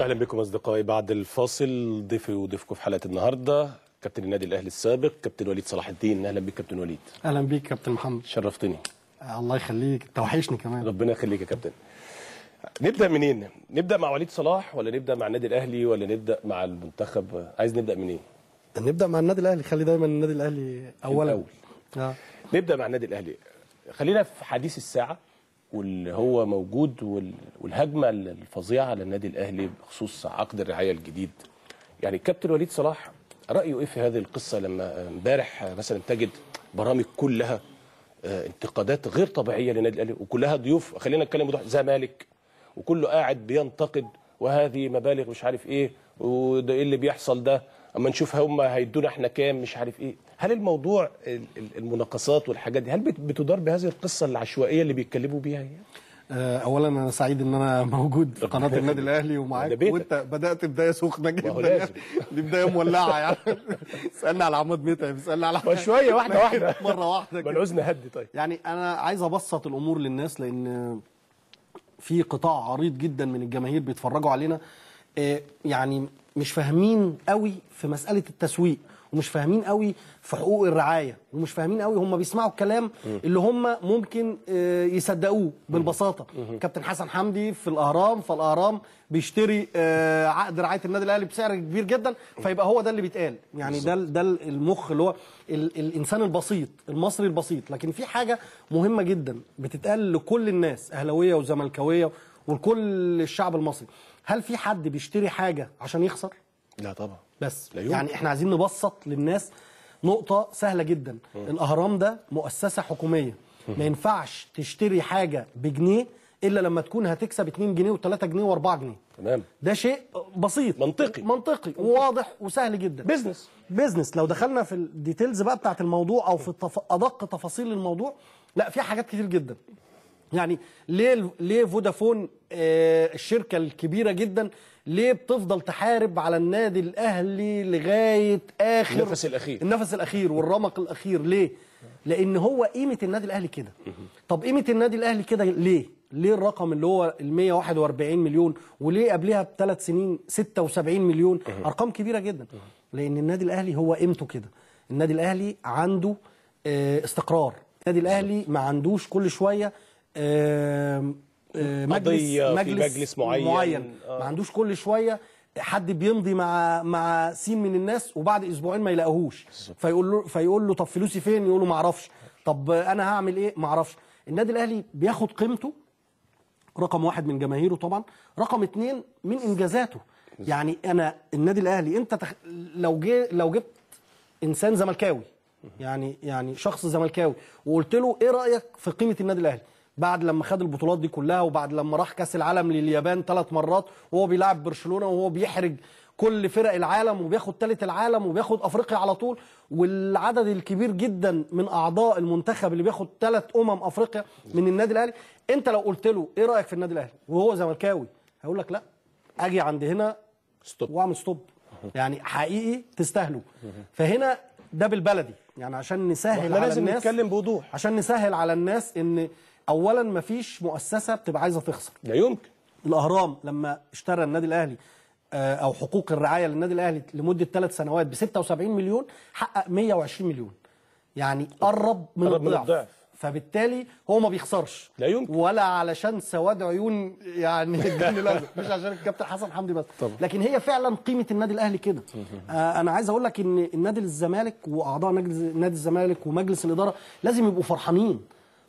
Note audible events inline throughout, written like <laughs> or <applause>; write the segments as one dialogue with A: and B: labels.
A: اهلا بكم اصدقائي بعد الفاصل ضيفي وضيفكم في حلقه النهارده كابتن النادي الاهلي السابق كابتن وليد صلاح الدين اهلا بك كابتن وليد اهلا بيك كابتن محمد شرفتني آه، الله يخليك توحشني كمان ربنا يخليك يا كابتن نبدا منين نبدا مع وليد صلاح ولا نبدا مع النادي الاهلي ولا نبدا مع المنتخب عايز نبدا منين نبدا
B: مع النادي الاهلي خلي دايما النادي الاهلي اولا اول
A: آه. نبدا مع النادي الاهلي خلينا في حديث الساعه واللي هو موجود والهجمه الفظيعه على النادي الاهلي بخصوص عقد الرعايه الجديد يعني الكابتن وليد صلاح رايه ايه في هذه القصه لما امبارح مثلا تجد برامج كلها آه، انتقادات غير طبيعيه للنادي الاهلي وكلها ضيوف خلينا نتكلم بوضوح زمالك وكله قاعد بينتقد وهذه مبالغ مش عارف ايه وده ايه اللي بيحصل ده اما نشوف هم هيدونا احنا كام مش عارف ايه هل الموضوع المناقصات والحاجات دي هل بتدار بهذه القصه العشوائيه اللي بيتكلموا بيها يعني؟ اولا انا سعيد ان
B: انا موجود في قناه <laughs> النادي الاهلي
A: ومعاك وانت بدات بدايه سخنه جدا <laughs> دي بدايه مولعه يعني
B: <laughs> سالنا على عماد متعب اسالني على شويه واحده واحده مره واحده كده العزن هدي طيب يعني انا عايز ابسط الامور للناس لان في قطاع عريض جدا من الجماهير بيتفرجوا علينا آه، يعني مش فاهمين قوي في مسألة التسويق ومش فاهمين قوي في حقوق الرعاية ومش فاهمين قوي هم بيسمعوا الكلام اللي هم ممكن آه، يصدقوه بالبساطة كابتن حسن حمدي في الأهرام فالأهرام بيشتري آه، عقد رعاية النادي الأهلي بسعر كبير جدا فيبقى هو ده اللي بيتقال يعني ده ده المخ اللي هو الإنسان البسيط المصري البسيط لكن في حاجة مهمة جدا بتتقال لكل الناس أهلاوية وزملكاوية ولكل الشعب المصري هل في حد بيشتري حاجه عشان يخسر لا طبعا بس لا يعني احنا عايزين نبسط للناس نقطه سهله جدا م. الاهرام ده مؤسسه حكوميه ما ينفعش تشتري حاجه بجنيه الا لما تكون هتكسب 2 جنيه و3 جنيه و4 جنيه تمام ده شيء بسيط منطقي منطقي وواضح وسهل جدا بزنس بزنس لو دخلنا في الديتيلز بقى بتاعت الموضوع او في التف... ادق تفاصيل الموضوع لا في حاجات كتير جدا يعني ليه ليه فودافون آه، الشركه الكبيره جدا ليه بتفضل تحارب على النادي الاهلي لغايه اخر النفس الاخير النفس الاخير والرمق الاخير ليه لان هو قيمه النادي الاهلي كده طب قيمه النادي الاهلي كده ليه ليه الرقم اللي هو ال 141 مليون وليه قبلها بثلاث سنين 76 مليون ارقام كبيره جدا لان النادي الاهلي هو قيمته كده النادي الاهلي عنده آه، استقرار النادي الاهلي ما عندوش كل شويه مجلس مجلس, مجلس معين, معين. آه. ما عندوش كل شويه حد بيمضي مع مع سين من الناس وبعد اسبوعين ما يلاقوهوش فيقول له فيقول له طب فلوسي فين يقول له ما اعرفش طب انا هعمل ايه ما اعرفش النادي الاهلي بياخد قيمته رقم واحد من جماهيره طبعا رقم اتنين من انجازاته يعني انا النادي الاهلي انت تخ... لو جي... لو جبت انسان زملكاوي يعني يعني شخص زملكاوي وقلت له ايه رايك في قيمه النادي الاهلي بعد لما خد البطولات دي كلها وبعد لما راح كاس العالم لليابان ثلاث مرات وهو بيلعب برشلونه وهو بيحرج كل فرق العالم وبياخد ثالث العالم وبياخد افريقيا على طول والعدد الكبير جدا من اعضاء المنتخب اللي بياخد ثلاث امم افريقيا من النادي الاهلي انت لو قلت له ايه رايك في النادي الاهلي وهو زملكاوي هيقول لك لا اجي عند هنا ستوب واعمل ستوب يعني حقيقي تستاهلوا فهنا ده بالبلدي يعني عشان نسهل على الناس لازم
A: نتكلم بوضوح
B: عشان نسهل على الناس ان اولا مفيش مؤسسه بتبقى عايزه تخسر لا يمكن الاهرام لما اشترى النادي الاهلي آه، او حقوق الرعايه للنادي الاهلي لمده ثلاث سنوات ب 76 مليون حقق 120 مليون يعني قرب من قرب الضعف, من الضعف. فبالتالي هو ما بيخسرش لا يمكن ولا علشان سواد عيون يعني <laughs> الجن الازرق مش عشان الكابتن حسن حمدي بس طبعا. لكن هي فعلا قيمه النادي الاهلي كده آه انا عايز اقول لك ان النادي الزمالك واعضاء نادي الزمالك ومجلس الاداره لازم يبقوا فرحانين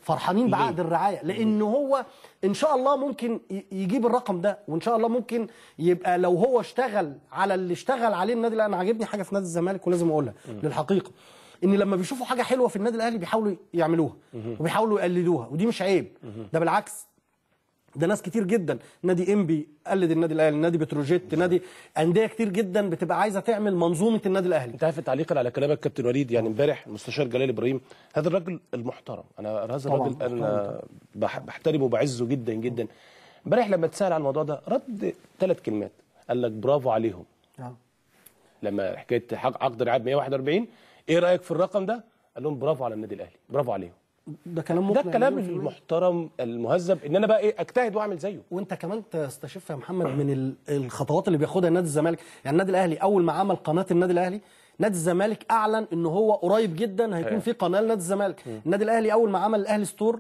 B: فرحانين بعقد الرعايه لان هو ان شاء الله ممكن يجيب الرقم ده وان شاء الله ممكن يبقى لو هو اشتغل على اللي اشتغل عليه النادي الاهلي انا عاجبني حاجه في نادي الزمالك ولازم اقولها للحقيقه ان لما بيشوفوا حاجه حلوه في النادي الاهلي بيحاولوا يعملوها وبيحاولوا يقلدوها ودي مش عيب ده بالعكس ده ناس كتير جدا نادي انبي قلد النادي الاهلي نادي بتروجيت نعم. نادي انديه كتير جدا بتبقى عايزه تعمل
A: منظومه النادي الاهلي انت عارف تعليقا على كلامك كابتن وليد يعني امبارح المستشار جلال ابراهيم هذا الراجل المحترم انا هذا الراجل انا بحترمه وبعزه جدا جدا امبارح لما اتسال عن الموضوع ده رد ثلاث كلمات قال لك برافو عليهم أه. لما حكايه عقد رعايه 141 ايه رايك في الرقم ده قال لهم برافو على النادي الاهلي برافو عليهم
B: ده كلام ده الكلام المحترم
A: المهذب ان انا بقى ايه اجتهد واعمل زيه وانت كمان
B: تستشف يا محمد من الخطوات اللي بياخدها نادي الزمالك يعني النادي الاهلي اول ما عمل قناه النادي الاهلي نادي الزمالك اعلن ان هو قريب جدا هيكون أيوه. في قناه لنادي الزمالك النادي الاهلي اول ما عمل الاهلي ستور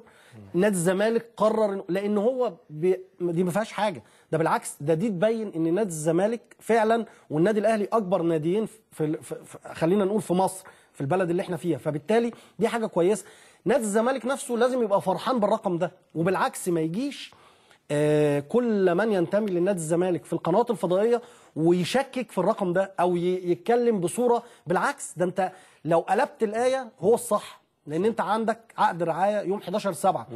B: نادي الزمالك قرر لان هو بي دي ما فيهاش حاجه ده بالعكس ده دي تبين ان نادي الزمالك فعلا والنادي الاهلي اكبر ناديين في, في, في خلينا نقول في مصر في البلد اللي احنا فيها فبالتالي دي حاجه كويسه نادي الزمالك نفسه لازم يبقى فرحان بالرقم ده وبالعكس ما يجيش آه كل من ينتمي لنادي الزمالك في القنوات الفضائيه ويشكك في الرقم ده او يتكلم بصوره بالعكس ده انت لو قلبت الايه هو الصح لان انت عندك عقد رعايه يوم 11 7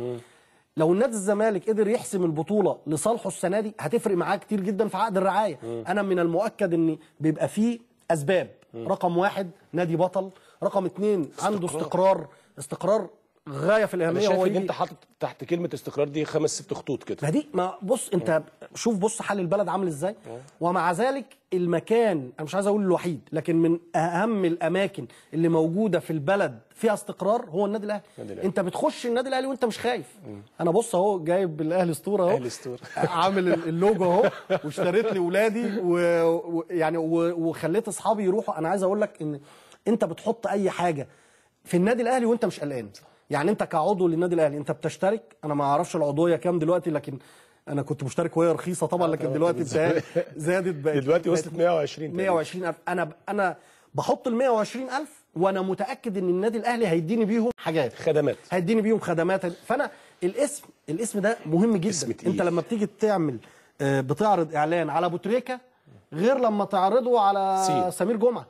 B: لو النادي الزمالك قدر يحسم البطوله لصالحه السنه دي هتفرق معاه كتير جدا في عقد الرعايه انا من المؤكد ان بيبقى فيه اسباب رقم واحد نادي بطل رقم اتنين استقرار. عنده استقرار استقرار غايه في الاهميه هو ان انت
A: حاطط تحت كلمه استقرار دي خمس ست خطوط كده ما دي ما بص انت
B: م. شوف بص حال البلد عامل ازاي آه. ومع ذلك المكان انا مش عايز اقول الوحيد لكن من اهم الاماكن اللي موجوده في البلد فيها استقرار هو النادي الاهلي انت بتخش النادي الاهلي وانت مش خايف م. انا بص اهو جايب الاهلي اسطوره اهو الاهلي اسطوره <laughs> عامل اللوجو اهو واشتريت لي ولادي ويعني وخليت اصحابي يروحوا انا عايز اقول لك ان انت بتحط اي حاجه في النادي الاهلي وانت مش قلقان يعني انت كعضو للنادي الاهلي انت بتشترك انا ما اعرفش العضويه كام دلوقتي لكن انا كنت مشترك وهي رخيصه طبعا اه، لكن دلوقتي <laughs> زادت بقت دلوقتي وصلت 120 120 الف انا انا بحط ال 120 الف وانا متاكد ان النادي الاهلي هيديني بيهم حاجات خدمات هيديني بيهم خدمات فانا الاسم الاسم ده مهم جدا اسم تقيل. انت لما بتيجي تعمل آه، بتعرض اعلان على ابو تريكه غير لما تعرضه على سمير جمعه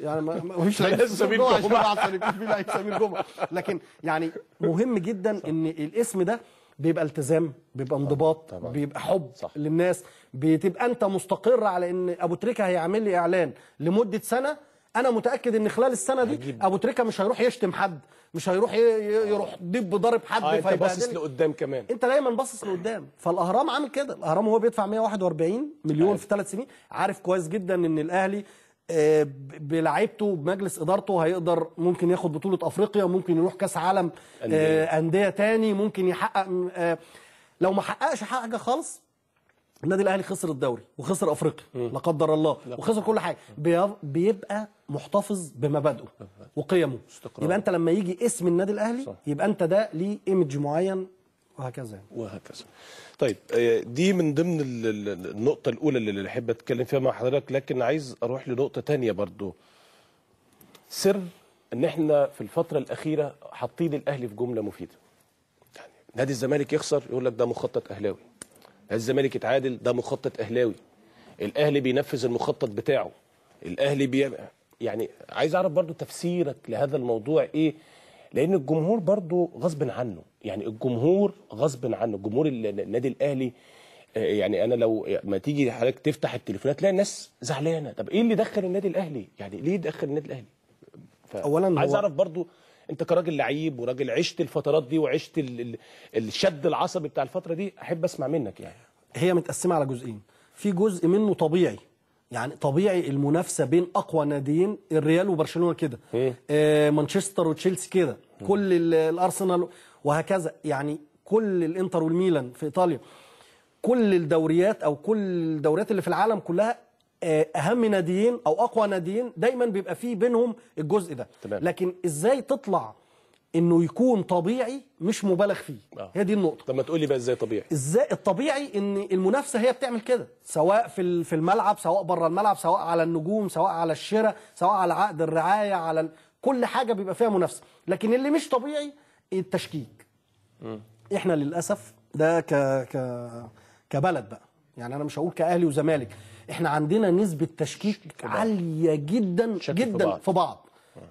B: يعني ما فيش سمير <laughs> جمعه عشان في سمير سمير جمعه لكن يعني مهم جدا ان الاسم ده بيبقى التزام بيبقى انضباط بيبقى حب صح. للناس بتبقى انت مستقر على ان ابو تريكه هيعمل لي اعلان لمده سنه انا متاكد ان خلال السنه دي ابو تريكه مش هيروح يشتم حد مش هيروح يروح دب ضارب
A: حد آه انت باصص لقدام كمان
B: انت دايما باصص لقدام فالاهرام عامل كده الاهرام هو بيدفع 141 مليون عارف. أيوة. في ثلاث سنين عارف كويس جدا ان الاهلي آه، بلعيبته بمجلس ادارته هيقدر ممكن ياخد بطوله افريقيا ممكن يروح كاس عالم آه، انديه انديه تاني ممكن يحقق آه، لو ما حققش حاجه خالص النادي الاهلي خسر الدوري وخسر افريقيا لا قدر الله وخسر كل حاجه بيبقى محتفظ بمبادئه وقيمه يبقى انت لما يجي اسم النادي الاهلي يبقى انت ده ليه ايمج معين وهكذا يعني.
A: وهكذا طيب آه، دي من ضمن النقطة الأولى اللي أحب أتكلم فيها مع حضرتك لكن عايز أروح لنقطة تانية برضو سر إن إحنا في الفترة الأخيرة حاطين الأهلي في جملة مفيدة يعني نادي الزمالك يخسر يقول لك ده مخطط أهلاوي نادي الزمالك يتعادل ده مخطط أهلاوي الأهلي بينفذ المخطط بتاعه الأهلي بيعمل يعني عايز أعرف برضو تفسيرك لهذا الموضوع إيه لان الجمهور برضه غصب عنه يعني الجمهور غصب عنه الجمهور النادي الاهلي آه، يعني انا لو ما تيجي حضرتك تفتح التليفونات تلاقي الناس زعلانه طب ايه اللي دخل النادي الاهلي يعني ليه دخل النادي الاهلي اولا عايز اعرف برضو انت كراجل لعيب وراجل عشت الفترات دي وعشت الشد العصبي بتاع الفتره دي احب اسمع منك يعني هي
B: متقسمه على جزئين في جزء منه طبيعي يعني طبيعي المنافسه بين اقوى ناديين الريال وبرشلونه كده إيه؟ آه مانشستر وتشيلسي كده كل الارسنال وهكذا يعني كل الانتر والميلان في ايطاليا كل الدوريات او كل الدوريات اللي في العالم كلها آه، اهم ناديين او اقوى ناديين دايما بيبقى فيه بينهم الجزء ده تمام. لكن ازاي تطلع انه يكون طبيعي مش مبالغ فيه آه. هي دي النقطه
A: طب ما تقول لي بقى ازاي طبيعي
B: ازاي الطبيعي ان المنافسه هي بتعمل كده سواء في في الملعب سواء بره الملعب سواء على النجوم سواء على الشراء سواء على عقد الرعايه على ال... كل حاجه بيبقى فيها منافسه لكن اللي مش طبيعي التشكيك م. احنا للاسف ده ك ك كبلد بقى يعني انا مش هقول كاهلي وزمالك احنا عندنا نسبه تشكيك عاليه جدا جدا في بعض, في بعض.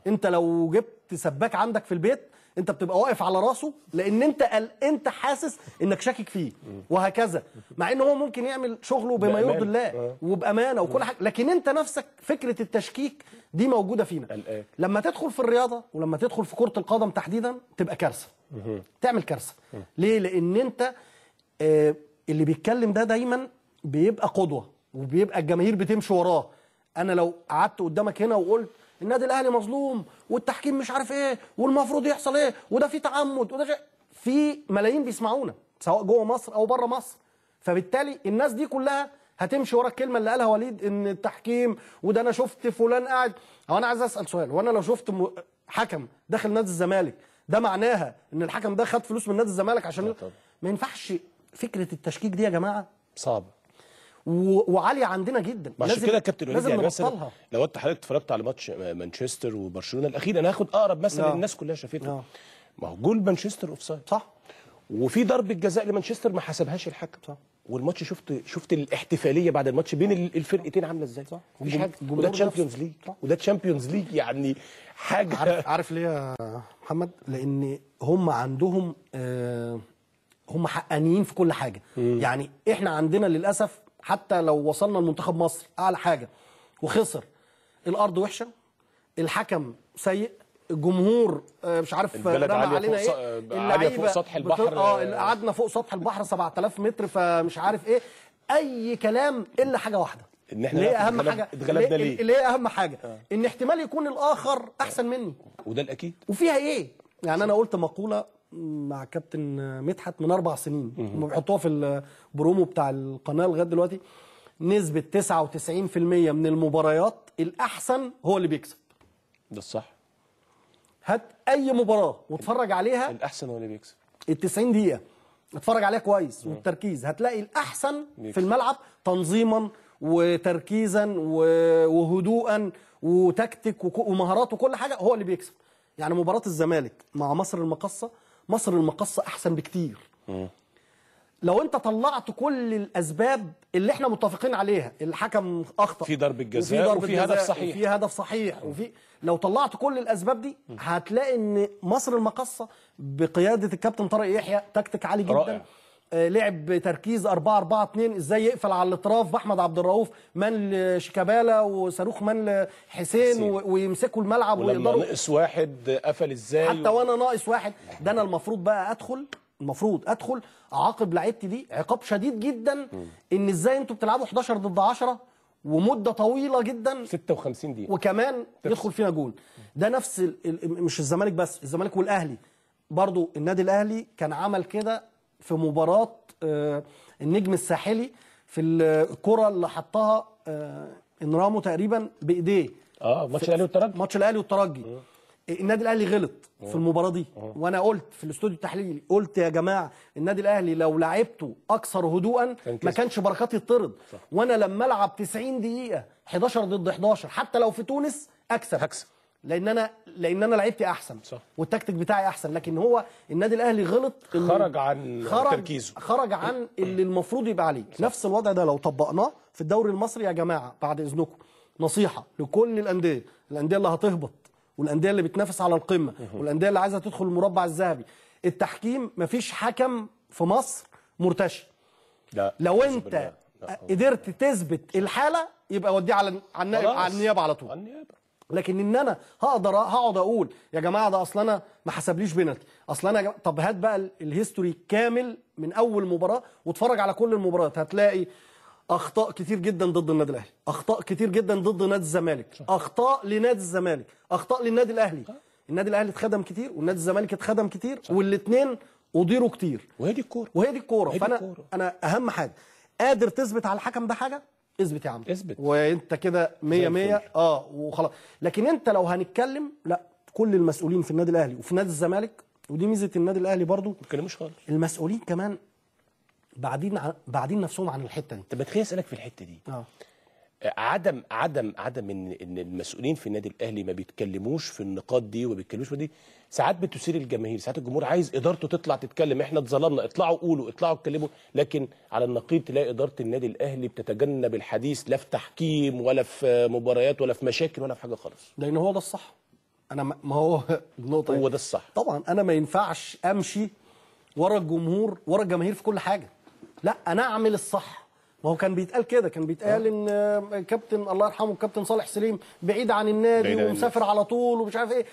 B: انت لو جبت سباك عندك في البيت انت بتبقى واقف على راسه لان انت قال انت حاسس انك شاكك فيه وهكذا مع ان هو ممكن يعمل شغله بما يرضي الله آه. وبامانه وكل حاجه لكن انت نفسك فكره التشكيك دي موجوده فينا لما تدخل في الرياضه ولما تدخل في كره القدم تحديدا تبقى كارثه تعمل كارثه ليه لان انت آه، اللي بيتكلم ده دايما بيبقى قدوه وبيبقى الجماهير بتمشي وراه انا لو قعدت قدامك هنا وقلت النادي الاهلي مظلوم والتحكيم مش عارف ايه والمفروض يحصل ايه وده في تعمد وده في ملايين بيسمعونا سواء جوه مصر او بره مصر فبالتالي الناس دي كلها هتمشي ورا الكلمه اللي قالها وليد ان التحكيم وده انا شفت فلان قاعد هو انا عايز اسال سؤال وانا لو شفت حكم داخل نادي الزمالك ده معناها ان الحكم ده خد فلوس من نادي الزمالك عشان ما ينفعش فكره التشكيك دي يا جماعه صعبه وعاليه عندنا جدا عشان كده كابتن وليد يعني مثلا
A: لو انت حضرتك اتفرجت على ماتش مانشستر وبرشلونه الاخير انا هاخد اقرب مثلا لا. نعم. الناس كلها شافته نعم. ما هو جول مانشستر اوف سايد صح وفي ضربه جزاء لمانشستر ما حسبهاش الحكم صح والماتش شفت شفت الاحتفاليه بعد الماتش بين الفرقتين عامله ازاي صح مفيش حاجه وده تشامبيونز ليج وده تشامبيونز ليج يعني حاجه عارف عارف ليه يا محمد لان هم
B: عندهم آه هم حقانيين في كل حاجه م. يعني احنا عندنا للاسف حتى لو وصلنا لمنتخب مصر اعلى حاجه وخسر الارض وحشه الحكم سيء الجمهور آه، مش عارف آه، البلد عالية علينا فوق ايه آه، عالية فوق سطح البحر اه قعدنا فوق سطح البحر 7000 متر فمش عارف ايه اي كلام الا حاجه واحده ان احنا ليه اهم حاجه اتغلبنا ليه ليه اهم حاجه آه. ان احتمال يكون الاخر احسن مني وده الاكيد وفيها ايه يعني انا قلت مقوله مع كابتن مدحت من اربع سنين هم بيحطوها في البرومو بتاع القناه لغايه دلوقتي نسبه 99% من المباريات الاحسن هو اللي بيكسب ده الصح هات اي مباراه واتفرج عليها الاحسن هو اللي بيكسب ال 90 دقيقه اتفرج عليها كويس والتركيز هتلاقي الاحسن بيكسب. في الملعب تنظيما وتركيزا وهدوءا وتكتيك ومهارات وكل حاجه هو اللي بيكسب يعني مباراه الزمالك مع مصر المقصه مصر المقصة أحسن بكتير لو انت طلعت كل الاسباب اللي احنا متفقين عليها الحكم اخطا في ضرب الجزاء وفي, ضرب وفي هدف صحيح وفي هدف صحيح وفي لو طلعت كل الاسباب دي هتلاقي ان مصر المقصه بقياده الكابتن طارق يحيى تكتيك عالي جدا رائع. آه، لعب تركيز 4 4 2 ازاي يقفل على الاطراف باحمد عبد الرؤوف من لشيكابالا وصاروخ من لحسين ويمسكوا الملعب ويقدروا ناقص
A: واحد قفل ازاي حتى
B: وانا ناقص واحد ده انا المفروض بقى ادخل المفروض ادخل اعاقب لعيبتي دي عقاب شديد جدا ان ازاي انتوا بتلعبوا 11 ضد 10 ومده طويله جدا 56 دقيقه وكمان يدخل فينا جول ده نفس مش الزمالك بس الزمالك والاهلي برضو النادي الاهلي كان عمل كده في مباراة آه، النجم الساحلي في الكرة اللي حطها آه، انرامو تقريبا بايديه اه ماتش الاهلي والترجي ماتش الاهلي والترجي آه. النادي الاهلي غلط في المباراه دي وانا قلت في الاستوديو التحليلي قلت يا جماعه النادي الاهلي لو لعبته اكثر هدوءا ما كانش بركات يطرد وانا لما العب 90 دقيقه 11 ضد 11 حتى لو في تونس اكسب اكسب لان انا لان انا لعبتي احسن صح. والتكتيك بتاعي احسن لكن هو النادي الاهلي غلط خرج عن خرج تركيزه خرج عن اللي المفروض يبقى عليه صح. نفس الوضع ده لو طبقناه في الدوري المصري يا جماعه بعد اذنكم نصيحه لكل الانديه الانديه اللي هتهبط والانديه اللي بتنافس على القمه والانديه اللي عايزه تدخل المربع الذهبي التحكيم مفيش حكم في مصر مرتشي لا لو انت لا. لا. قدرت تثبت الحاله يبقى وديه على على النائب على النيابه على طول على النيابه لكن ان انا هقدر هقعد اقول يا جماعه ده اصل انا ما حسبليش بينالتي اصل انا طب هات بقى الهيستوري كامل من اول مباراه واتفرج على كل المباريات هتلاقي اخطاء كتير جدا ضد النادي الاهلي اخطاء كتير جدا ضد نادي الزمالك اخطاء لنادي الزمالك اخطاء للنادي الاهلي النادي الاهلي اتخدم كتير والنادي الزمالك اتخدم كتير والاثنين اضيروا كتير وهي دي الكوره وهي دي الكوره فانا انا اهم حاجه قادر تثبت على الحكم ده حاجه اثبت يا عم اثبت وانت كده 100 100 اه وخلاص لكن انت لو هنتكلم لا كل المسؤولين في النادي الاهلي وفي نادي الزمالك ودي ميزه النادي الاهلي برضو ما تكلموش خالص المسؤولين كمان بعدين بعدين نفسهم عن الحته
A: دي طب بتخيل اسالك في الحته دي اه عدم عدم عدم ان ان المسؤولين في النادي الاهلي ما بيتكلموش في النقاط دي وما بيتكلموش في دي ساعات بتثير الجماهير ساعات الجمهور عايز ادارته تطلع تتكلم احنا اتظلمنا اطلعوا قولوا اطلعوا اتكلموا لكن على النقيض تلاقي اداره النادي الاهلي بتتجنب الحديث لا في تحكيم ولا في مباريات ولا في مشاكل ولا في حاجه خالص
B: لان هو ده الصح انا ما هو <laughs> النقطه هو يعني. ده الصح طبعا انا ما ينفعش امشي ورا الجمهور ورا الجماهير في كل حاجه لا انا اعمل الصح ما هو كان بيتقال كده كان بيتقال آه. ان آه، كابتن الله يرحمه كابتن صالح سليم بعيد عن النادي ومسافر على طول ومش عارف ايه